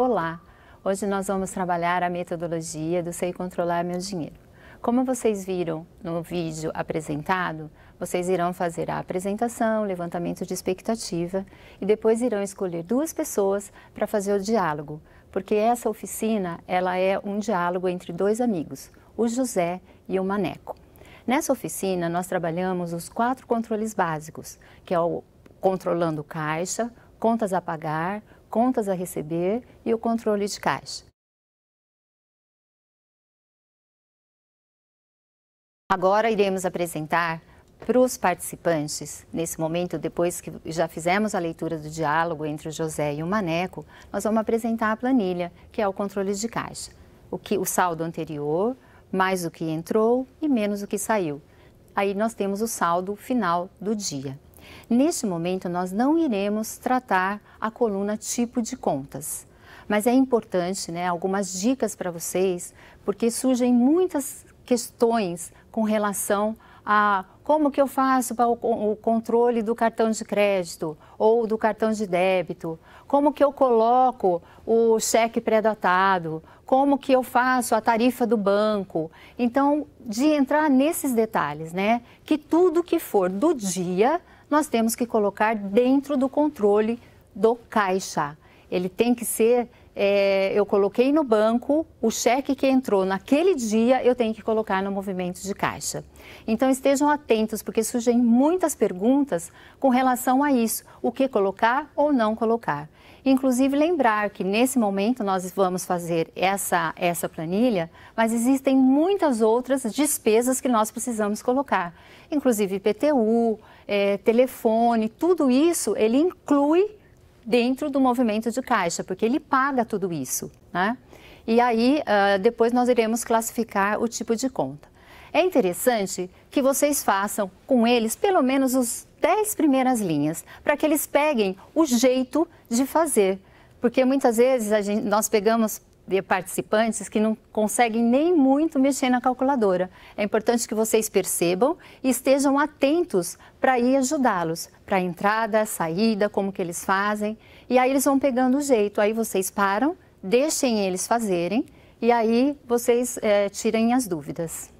Olá! Hoje nós vamos trabalhar a metodologia do Sei Controlar Meu Dinheiro. Como vocês viram no vídeo apresentado, vocês irão fazer a apresentação, levantamento de expectativa e depois irão escolher duas pessoas para fazer o diálogo, porque essa oficina ela é um diálogo entre dois amigos, o José e o Maneco. Nessa oficina nós trabalhamos os quatro controles básicos, que é o controlando caixa, contas a pagar, contas a receber e o controle de caixa. Agora iremos apresentar para os participantes, nesse momento, depois que já fizemos a leitura do diálogo entre o José e o Maneco, nós vamos apresentar a planilha, que é o controle de caixa. O, que, o saldo anterior, mais o que entrou e menos o que saiu. Aí nós temos o saldo final do dia. Neste momento, nós não iremos tratar a coluna tipo de contas, mas é importante, né, algumas dicas para vocês, porque surgem muitas questões com relação a como que eu faço para o controle do cartão de crédito ou do cartão de débito, como que eu coloco o cheque pré-datado, como que eu faço a tarifa do banco. Então, de entrar nesses detalhes, né? Que tudo que for do dia nós temos que colocar dentro do controle do caixa. Ele tem que ser. É, eu coloquei no banco, o cheque que entrou naquele dia eu tenho que colocar no movimento de caixa. Então estejam atentos, porque surgem muitas perguntas com relação a isso: o que colocar ou não colocar. Inclusive, lembrar que nesse momento nós vamos fazer essa, essa planilha, mas existem muitas outras despesas que nós precisamos colocar, inclusive IPTU, é, telefone, tudo isso ele inclui dentro do movimento de caixa, porque ele paga tudo isso, né? E aí, ah, depois nós iremos classificar o tipo de conta. É interessante que vocês façam com eles pelo menos os 10 primeiras linhas, para que eles peguem o jeito de fazer. Porque muitas vezes gente, nós pegamos participantes que não conseguem nem muito mexer na calculadora. É importante que vocês percebam e estejam atentos para ir ajudá-los, para a entrada, saída, como que eles fazem. E aí eles vão pegando o jeito, aí vocês param, deixem eles fazerem e aí vocês é, tirem as dúvidas.